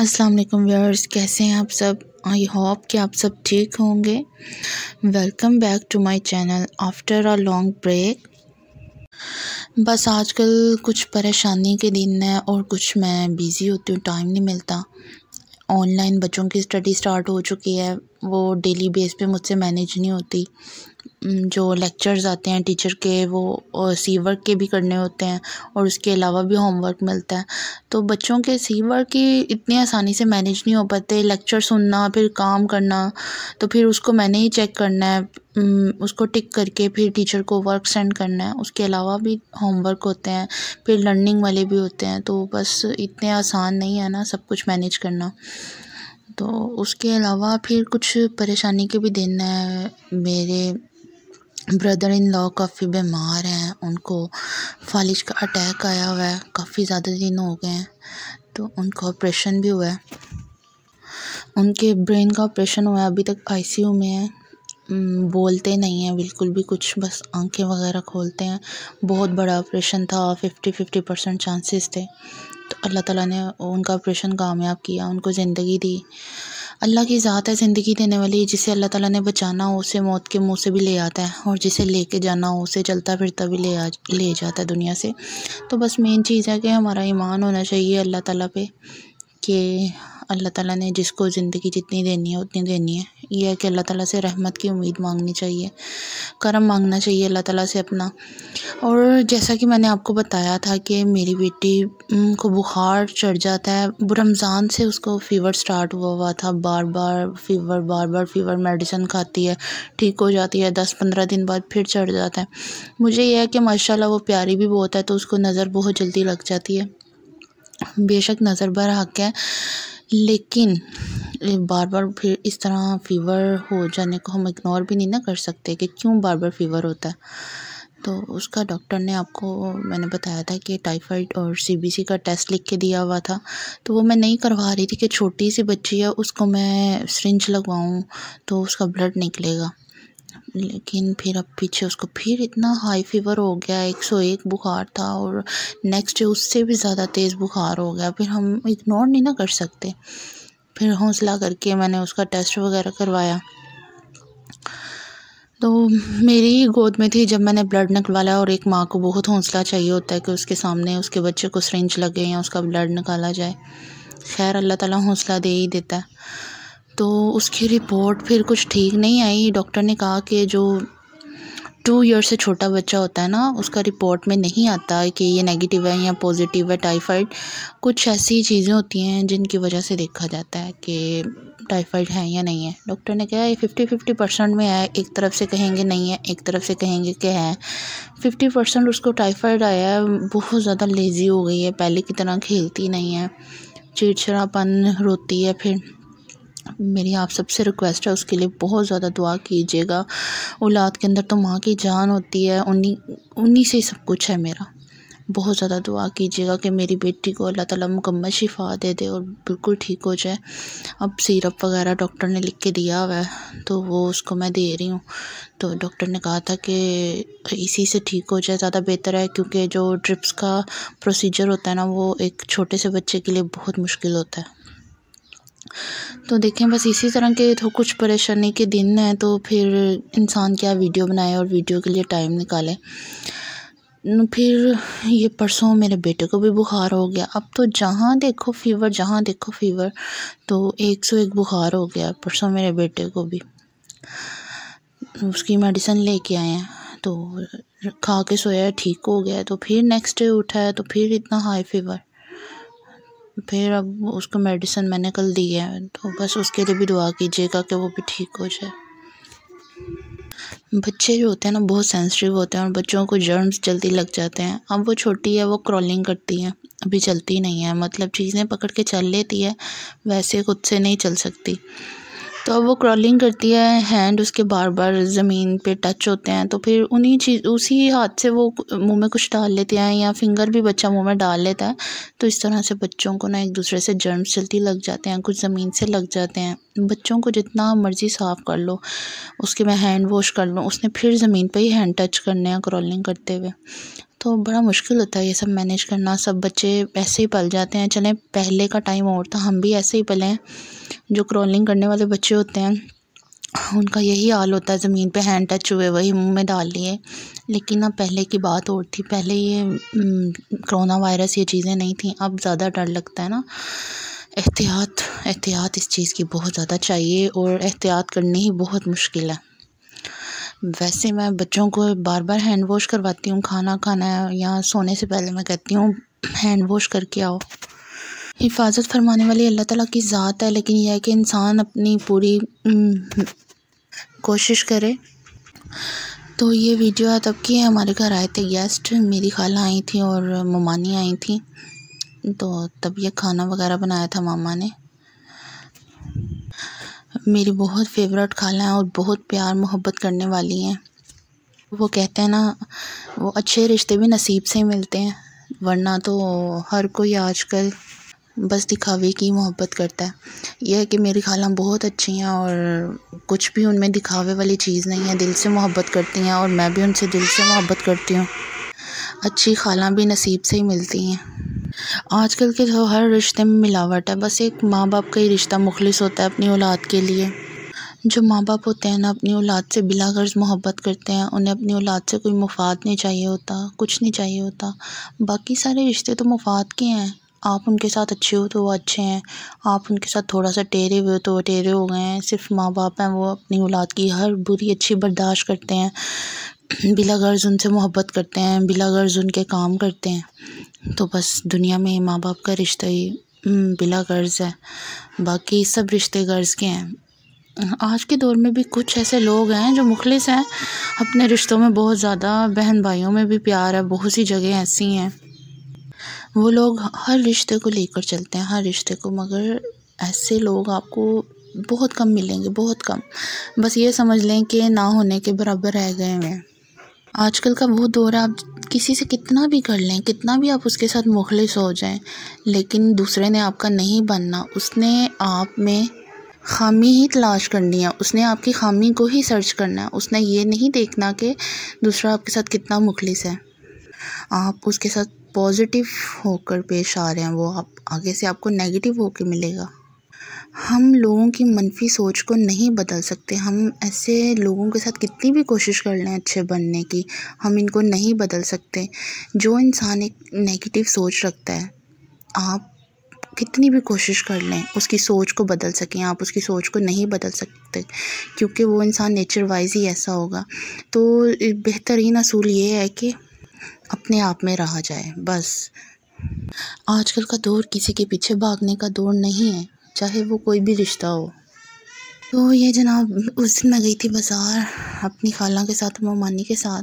अस्सलाम वालेकुम व्यूअर्स कैसे हैं आप सब आई होप कि आप सब ठीक होंगे welcome back to my channel after a long break बस आजकल कुछ परेशानी के दिन हैं और कुछ मैं बिज़ी होती हूँ टाइम नहीं मिलता ऑनलाइन बच्चों की स्टडी स्टार्ट हो चुकी है वो डेली बेस पे मुझसे मैनेज नहीं होती जो लेक्चर्स आते हैं टीचर के वो सी वर्क के भी करने होते हैं और उसके अलावा भी होमवर्क मिलता है तो बच्चों के सी वर्क ही इतनी आसानी से मैनेज नहीं हो पाते लेक्चर सुनना फिर काम करना तो फिर उसको मैंने ही चेक करना है उसको टिक करके फिर टीचर को वर्क सेंड करना है उसके अलावा भी होमवर्क होते हैं फिर लर्निंग वाले भी होते हैं तो बस इतने आसान नहीं है ना सब कुछ मैनेज करना तो उसके अलावा फिर कुछ परेशानी के भी दिन है मेरे ब्रदर इन लॉ काफ़ी बीमार हैं उनको फालिश का अटैक आया हुआ है काफ़ी ज़्यादा दिन हो गए हैं तो उनका ऑपरेशन भी हुआ है उनके ब्रेन का ऑपरेशन हुआ है अभी तक आईसीयू में है बोलते नहीं हैं बिल्कुल भी कुछ बस आंखें वगैरह खोलते हैं बहुत बड़ा ऑपरेशन था फिफ्टी फिफ्टी परसेंट चांसेस थे तो अल्लाह ताला ने उनका ऑपरेशन कामयाब किया उनको ज़िंदगी दी अल्लाह की ज़ात है ज़िंदगी देने वाली जिसे अल्लाह ताला ने बचाना हो उसे मौत के मुंह से भी ले आता है और जिसे लेके जाना हो उसे चलता फिरता भी ले आ ले जाता है दुनिया से तो बस मेन चीज़ है कि हमारा ईमान होना चाहिए अल्लाह ताला पे कि अल्लाह ताला ने जिसको ज़िंदगी जितनी देनी है उतनी देनी है यह है कि अल्लाह ताला से रहमत की उम्मीद मांगनी चाहिए करम मांगना चाहिए अल्लाह ताला से अपना और जैसा कि मैंने आपको बताया था कि मेरी बेटी को बुखार चढ़ जाता है रमज़ान से उसको फ़ीवर स्टार्ट हुआ हुआ था बार बार फ़ीवर बार बार फ़ीवर मेडिसिन खाती है ठीक हो जाती है दस पंद्रह दिन बाद फिर चढ़ जाता है मुझे यह है कि माशाला वो प्यारी भी बहुत है तो उसको नज़र बहुत जल्दी लग जाती है बेशक नज़र भर हक है लेकिन बार बार फिर इस तरह फ़ीवर हो जाने को हम इग्नोर भी नहीं ना कर सकते कि क्यों बार बार फ़ीवर होता है तो उसका डॉक्टर ने आपको मैंने बताया था कि टाइफाइड और सीबीसी का टेस्ट लिख के दिया हुआ था तो वो मैं नहीं करवा रही थी कि छोटी सी बच्ची है उसको मैं सरिंज लगवाऊँ तो उसका ब्लड निकलेगा लेकिन फिर अब पीछे उसको फिर इतना हाई फीवर हो गया एक सौ एक बुखार था और नेक्स्ट डे उससे भी ज़्यादा तेज़ बुखार हो गया फिर हम इग्नोर नहीं ना कर सकते फिर हौसला करके मैंने उसका टेस्ट वगैरह करवाया तो मेरी ही गोद में थी जब मैंने ब्लड निकलवाया और एक माँ को बहुत हौसला चाहिए होता है कि उसके सामने उसके बच्चे को सरेंज लगे या उसका ब्लड निकाला जाए खैर अल्लाह ताला हौसला दे ही देता है तो उसकी रिपोर्ट फिर कुछ ठीक नहीं आई डॉक्टर ने कहा कि जो टू ईयर से छोटा बच्चा होता है ना उसका रिपोर्ट में नहीं आता कि ये नेगेटिव है या पॉजिटिव है टाइफाइड कुछ ऐसी चीज़ें होती हैं जिनकी वजह से देखा जाता है कि टाइफाइड है या नहीं है डॉक्टर ने कहा ये फिफ्टी फिफ्टी परसेंट में है एक तरफ से कहेंगे नहीं है एक तरफ से कहेंगे कि है फिफ्टी परसेंट उसको टाइफाइड आया है बहुत ज़्यादा लेज़ी हो गई है पहले की तरह खेलती नहीं है चिड़चिड़ापन रोती है फिर मेरी आप सबसे रिक्वेस्ट है उसके लिए बहुत ज़्यादा दुआ कीजिएगा औलाद के अंदर तो माँ की जान होती है उन्हीं उन्हीं से ही सब कुछ है मेरा बहुत ज़्यादा दुआ कीजिएगा कि मेरी बेटी को अल्लाह ताला मुकम्मल शिफा दे दे और बिल्कुल ठीक हो जाए अब सिरप वगैरह डॉक्टर ने लिख के दिया हुआ है तो वो उसको मैं दे रही हूँ तो डॉक्टर ने कहा था कि इसी से ठीक हो जाए ज़्यादा बेहतर है क्योंकि जो ड्रिप्स का प्रोसीजर होता है ना वो एक छोटे से बच्चे के लिए बहुत मुश्किल होता है तो देखें बस इसी तरह के तो कुछ परेशानी के दिन हैं तो फिर इंसान क्या वीडियो बनाए और वीडियो के लिए टाइम निकाले फिर ये परसों मेरे बेटे को भी बुखार हो गया अब तो जहाँ देखो फीवर जहाँ देखो फीवर तो एक सौ एक बुखार हो गया परसों मेरे बेटे को भी उसकी मेडिसिन लेके आए हैं तो खा के सोया ठीक हो गया तो फिर नेक्स्ट डे उठा है तो फिर इतना हाई फीवर फिर अब उसको मेडिसिन मैंने कल दी है तो बस उसके लिए भी दुआ कीजिएगा कि वो भी ठीक हो जाए बच्चे जो होते हैं ना बहुत सेंसिटिव होते हैं और बच्चों को जर्म्स जल्दी लग जाते हैं अब वो छोटी है वो क्रॉलिंग करती है अभी चलती नहीं है मतलब चीज़ें पकड़ के चल लेती है वैसे खुद से नहीं चल सकती तो वो क्रॉलिंग करती है हैंड उसके बार बार ज़मीन पे टच होते हैं तो फिर उन्हीं चीज़ उसी हाथ से वो मुंह में कुछ डाल लेते हैं या फिंगर भी बच्चा मुंह में डाल लेता है तो इस तरह से बच्चों को ना एक दूसरे से जर्म्स जल्दी लग जाते हैं कुछ ज़मीन से लग जाते हैं बच्चों को जितना मर्ज़ी साफ़ कर लो उसके मैं हैंड वॉश कर लूँ उसने फिर ज़मीन पर ही हैंड टच करने हैं क्रॉलिंग करते हुए तो बड़ा मुश्किल होता है ये सब मैनेज करना सब बच्चे ऐसे ही पल जाते हैं चलें पहले का टाइम और था हम भी ऐसे ही पले हैं जो क्रॉलिंग करने वाले बच्चे होते हैं उनका यही हाल होता है ज़मीन पे हैंड टच हुए वही मुंह में डाल लिए लेकिन अब पहले की बात और थी पहले ये कोरोना हम्म, वायरस ये चीज़ें नहीं थी अब ज़्यादा डर लगता है ना एहतियात एहतियात इस चीज़ की बहुत ज़्यादा चाहिए और एहतियात करनी ही बहुत मुश्किल है वैसे मैं बच्चों को बार बार हैंड वॉश करवाती हूँ खाना खाना या सोने से पहले मैं कहती हूँ हैंड वॉश करके आओ हिफाजत फरमाने वाली अल्लाह ताला की ज़ात है लेकिन यह है कि इंसान अपनी पूरी कोशिश करे तो ये वीडियो है तब की हमारे घर आए थे गेस्ट मेरी खाला आई थी और ममानी आई थी तो तब ये खाना वगैरह बनाया था मामा ने मेरी बहुत फेवरेट खाला हैं और बहुत प्यार मोहब्बत करने वाली हैं वो कहते हैं ना वो अच्छे रिश्ते भी नसीब से मिलते हैं वरना तो हर कोई आजकल बस दिखावे की मोहब्बत करता है यह है कि मेरी खाला बहुत अच्छी हैं और कुछ भी उनमें दिखावे वाली चीज़ नहीं है दिल से मोहब्बत करती हैं और मैं भी उनसे दिल से मोहब्बत करती हूँ अच्छी खाला भी नसीब से ही मिलती हैं आजकल के जो हर रिश्ते में मिलावट है बस एक माँ बाप का ही रिश्ता मुखलिस होता है अपनी औलाद के लिए जो माँ बाप होते हैं ना अपनी औलाद से बिला गर्ज़ मोहब्बत करते हैं उन्हें अपनी औलाद से कोई मुफाद नहीं चाहिए होता कुछ नहीं चाहिए होता बाकी सारे रिश्ते तो मुफाद के हैं आप उनके साथ अच्छे हो तो वो अच्छे हैं आप उनके साथ थोड़ा सा टेरे हुए हो तो वो टेरे हो गए हैं सिर्फ माँ बाप हैं वो अपनी औलाद की हर बुरी अच्छी बर्दाश्त करते हैं बिला गर्ज़ उनसे मोहब्बत करते हैं बिला गर्ज़ उनके काम करते हैं तो बस दुनिया में माँ बाप का रिश्ता ही हम्म, बिला गर्ज़ है बाकी सब रिश्ते गर्ज़ के हैं आज के दौर में भी कुछ ऐसे लोग हैं जो मुखलिस हैं अपने रिश्तों में बहुत ज़्यादा बहन भाइयों में भी प्यार है बहुत सी जगह ऐसी हैं वो लोग हर रिश्ते को लेकर चलते हैं हर रिश्ते को मगर ऐसे लोग आपको बहुत कम मिलेंगे बहुत कम बस ये समझ लें कि ना होने के बराबर रह गए हैं आजकल का वो दौर आप किसी से कितना भी कर लें कितना भी आप उसके साथ मुखलिस हो जाएं लेकिन दूसरे ने आपका नहीं बनना उसने आप में खामी ही तलाश करनी है उसने आपकी खामी को ही सर्च करना है उसने ये नहीं देखना कि दूसरा आपके साथ कितना मुखलिस है आप उसके साथ पॉजिटिव होकर पेश आ रहे हैं वो आप आगे से आपको नेगेटिव होकर मिलेगा हम लोगों की मनफ़ी सोच को नहीं बदल सकते हम ऐसे लोगों के साथ कितनी भी कोशिश कर लें अच्छे बनने की हम इनको नहीं बदल सकते जो इंसान एक नेगेटिव सोच रखता है आप कितनी भी कोशिश कर लें उसकी सोच को बदल सकें आप उसकी सोच को नहीं बदल सकते क्योंकि वो इंसान नेचर वाइज ही ऐसा होगा तो बेहतरीन असूल ये है कि अपने आप में रहा जाए बस आजकल का दौर किसी के पीछे भागने का दौर नहीं है चाहे वो कोई भी रिश्ता हो तो ये जनाब उस दिन मैं गई थी बाज़ार अपनी खाला के साथ ममानी के साथ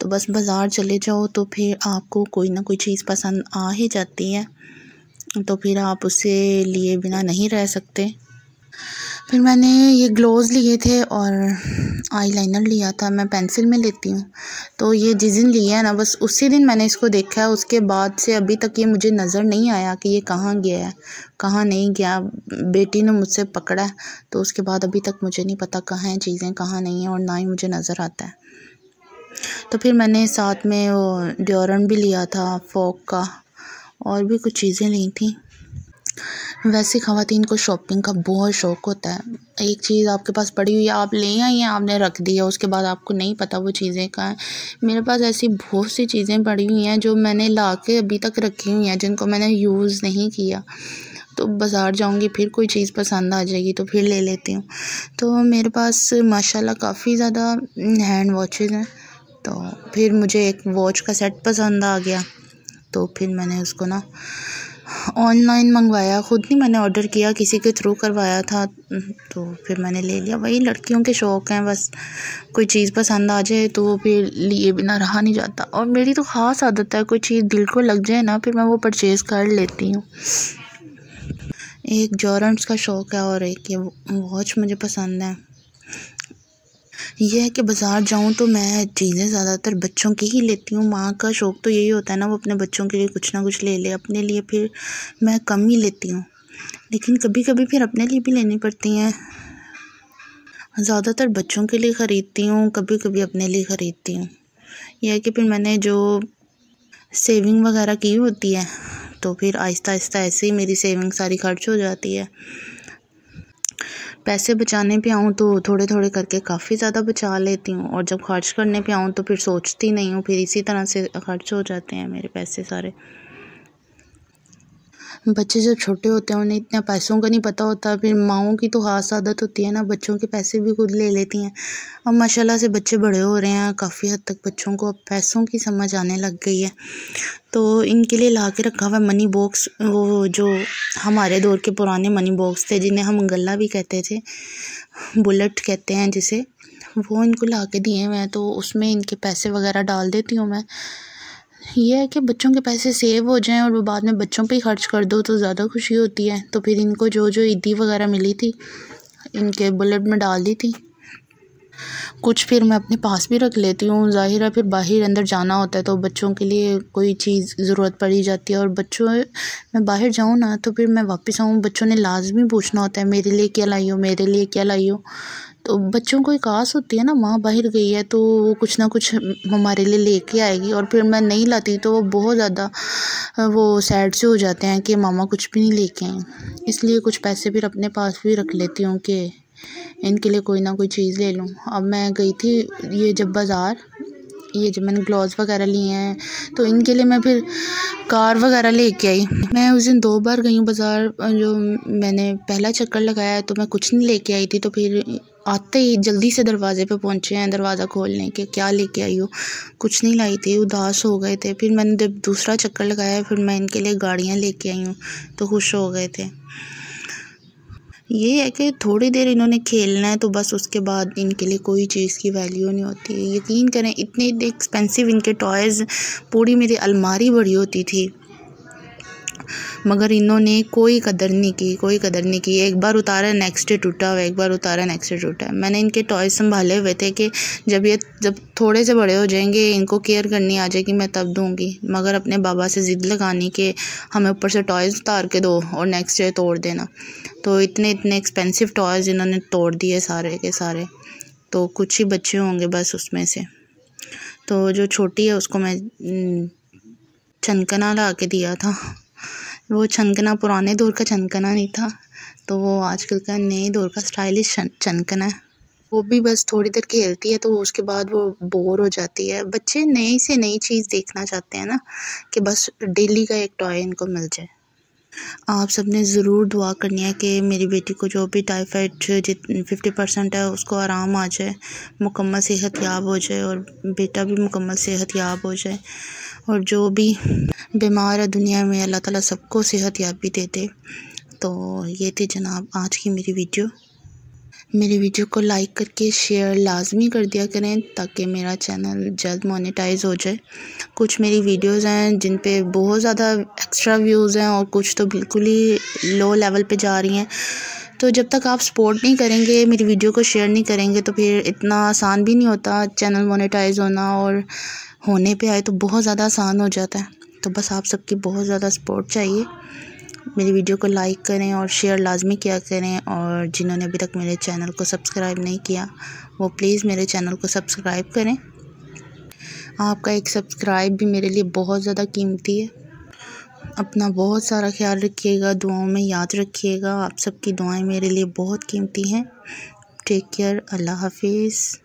तो बस बाज़ार चले जाओ तो फिर आपको कोई ना कोई चीज़ पसंद आ ही जाती है तो फिर आप उसे लिए बिना नहीं रह सकते फिर मैंने ये ग्लोव लिए थे और आईलाइनर लिया था मैं पेंसिल में लेती हूँ तो ये जिस दिन लिया है ना बस उसी दिन मैंने इसको देखा है उसके बाद से अभी तक ये मुझे नज़र नहीं आया कि ये कहाँ गया है कहाँ नहीं गया बेटी ने मुझसे पकड़ा है तो उसके बाद अभी तक मुझे नहीं पता कहाँ हैं चीज़ें कहाँ नहीं हैं और ना ही मुझे नज़र आता है तो फिर मैंने साथ में वो ड्योरन भी लिया था फोक का और भी कुछ चीज़ें ली थी वैसे ख़वातीन को शॉपिंग का बहुत शौक़ होता है एक चीज़ आपके पास पड़ी हुई है आप ले आई हैं आपने रख दी है उसके बाद आपको नहीं पता वो चीज़ें कहाँ हैं मेरे पास ऐसी बहुत सी चीज़ें पड़ी हुई हैं जो मैंने ला के अभी तक रखी हुई हैं जिनको मैंने यूज़ नहीं किया तो बाज़ार जाऊंगी फिर कोई चीज़ पसंद आ जाएगी तो फिर ले लेती हूँ तो मेरे पास माशाल्लाह काफ़ी ज़्यादा हैंड वॉचेस हैं तो फिर मुझे एक वॉच का सेट पसंद आ गया तो फिर मैंने उसको ना ऑनलाइन मंगवाया ख़ुद नहीं मैंने ऑर्डर किया किसी के थ्रू करवाया था तो फिर मैंने ले लिया वही लड़कियों के शौक़ हैं बस कोई चीज़ पसंद आ जाए तो फिर लिए बिना रहा नहीं जाता और मेरी तो ख़ास आदत है कोई चीज़ दिल को लग जाए ना फिर मैं वो परचेज़ कर लेती हूँ एक जॉरेंट्स का शौक़ है और एक ये वॉच मुझे पसंद है यह है कि बाज़ार जाऊँ तो मैं चीज़ें ज़्यादातर बच्चों की ही लेती हूँ माँ का शौक़ तो यही होता है ना वो अपने बच्चों के लिए कुछ ना कुछ ले ले अपने लिए फिर मैं कम ही लेती हूँ लेकिन कभी कभी फिर अपने लिए भी लेनी पड़ती हैं ज़्यादातर बच्चों के लिए ख़रीदती हूँ कभी कभी अपने लिए ख़रीदती हूँ यह कि फिर मैंने जो सेविंग वगैरह की होती है तो फिर आहिस्ता आहिस्ता ऐसे ही मेरी सेविंग सारी खर्च हो जाती है पैसे बचाने पे आऊँ तो थोड़े थोड़े करके काफ़ी ज़्यादा बचा लेती हूँ और जब खर्च करने पे आऊँ तो फिर सोचती नहीं हूँ फिर इसी तरह से खर्च हो जाते हैं मेरे पैसे सारे बच्चे जब छोटे होते हैं उन्हें इतना पैसों का नहीं पता होता फिर माओं की तो ख़ास आदत होती है ना बच्चों के पैसे भी खुद ले लेती हैं अब माशाल्लाह से बच्चे बड़े हो रहे हैं काफ़ी हद तक बच्चों को अब पैसों की समझ आने लग गई है तो इनके लिए ला के रखा हुआ मनी बॉक्स वो जो हमारे दौर के पुराने मनी बॉक्स थे जिन्हें हम गला भी कहते थे बुलेट कहते हैं जिसे वो इनको ला के दिए हुए हैं तो उसमें इनके पैसे वगैरह डाल देती हूँ मैं ये है कि बच्चों के पैसे सेव हो जाएं और वो बाद में बच्चों पे ही खर्च कर दो तो ज़्यादा खुशी होती है तो फिर इनको जो जो ईदी e वगैरह मिली थी इनके बुलेट में डाल दी थी कुछ फिर मैं अपने पास भी रख लेती हूँ ज़ाहिर है फिर बाहर अंदर जाना होता है तो बच्चों के लिए कोई चीज़ ज़रूरत पड़ी जाती है और बच्चों मैं बाहर जाऊँ ना तो फिर मैं वापस आऊँ बच्चों ने लाजमी पूछना होता है मेरे लिए क्या लाइ मेरे लिए क्या लाइ तो बच्चों को एक आस होती है ना माँ बाहर गई है तो वो कुछ ना कुछ हमारे लिए लेके आएगी और फिर मैं नहीं लाती तो वो बहुत ज़्यादा वो सैड से हो जाते हैं कि मामा कुछ भी नहीं लेके आए इसलिए कुछ पैसे फिर अपने पास भी रख लेती हूँ कि इनके लिए कोई ना कोई चीज़ ले लूँ अब मैं गई थी ये जब बाज़ार ये जब मैंने ग्लोव वगैरह लिए हैं तो इनके लिए मैं फिर कार वगैरह लेके आई मैं उस दिन दो बार गई हूँ बाज़ार जो मैंने पहला चक्कर लगाया तो मैं कुछ नहीं लेके आई थी तो फिर आते ही जल्दी से दरवाज़े पे पहुँचे हैं दरवाज़ा खोलने के क्या लेके आई हो कुछ नहीं लाई थी उदास हो गए थे फिर मैंने जब दूसरा चक्कर लगाया फिर मैं इनके लिए गाड़ियाँ लेके आई हूँ तो खुश हो गए थे ये है कि थोड़ी देर इन्होंने खेलना है तो बस उसके बाद इनके लिए कोई चीज़ की वैल्यू नहीं होती यकीन करें इतने इतने एक्सपेंसिव इनके टॉयज़ पूरी मेरी अलमारी बड़ी होती थी मगर इन्होंने कोई कदर नहीं की कोई कदर नहीं की एक बार उतारा नेक्स्ट डे टूटा हुआ एक बार उतारा नेक्स्ट डे टूटा है मैंने इनके टॉय संभाले हुए थे कि जब ये जब थोड़े से बड़े हो जाएंगे इनको केयर करनी आ जाएगी मैं तब दूँगी मगर अपने बाबा से ज़िद लगानी कि हमें ऊपर से टॉयज़ उतार के दो और नेक्स्ट डे तोड़ देना तो इतने इतने एक्सपेंसिव टॉयज़ इन्होंने तोड़ दिए सारे के सारे तो कुछ ही बच्चे होंगे बस उसमें से तो जो छोटी है उसको मैं छनकना हम्म, ला के दिया था वो छनकना पुराने दौर का छनकना नहीं था तो वो आजकल का नए दौर का स्टाइलिश छनकना है वो भी बस थोड़ी देर खेलती है तो उसके बाद वो बोर हो जाती है बच्चे नई से नई चीज़ देखना चाहते हैं ना कि बस डेली का एक टॉय इनको मिल जाए आप सबने ज़रूर दुआ करनी है कि मेरी बेटी को जो भी टाइफाइड जित फिफ्टी परसेंट है उसको आराम आ जाए मुकम्मल सेहत याब हो जाए और बेटा भी मुकम्मल सेहत याब हो जाए और जो भी बीमार है दुनिया में अल्लाह ताला सबको सेहत याबी दे दे तो ये थी जनाब आज की मेरी वीडियो मेरी वीडियो को लाइक करके शेयर लाजमी कर दिया करें ताकि मेरा चैनल जल्द मोनेटाइज हो जाए कुछ मेरी वीडियोस हैं जिन पे बहुत ज़्यादा एक्स्ट्रा व्यूज़ हैं और कुछ तो बिल्कुल ही लो लेवल पे जा रही हैं तो जब तक आप सपोर्ट नहीं करेंगे मेरी वीडियो को शेयर नहीं करेंगे तो फिर इतना आसान भी नहीं होता चैनल मोनेटाइज होना और होने पे आए तो बहुत ज़्यादा आसान हो जाता है तो बस आप सबकी बहुत ज़्यादा सपोर्ट चाहिए मेरी वीडियो को लाइक करें और शेयर लाजमी किया करें और जिन्होंने अभी तक मेरे चैनल को सब्सक्राइब नहीं किया वो प्लीज़ मेरे चैनल को सब्सक्राइब करें आपका एक सब्सक्राइब भी मेरे लिए बहुत ज़्यादा कीमती है अपना बहुत सारा ख्याल रखिएगा दुआओं में याद रखिएगा आप सबकी दुआएं मेरे लिए बहुत कीमती हैं टेक केयर अल्लाह हाफिज़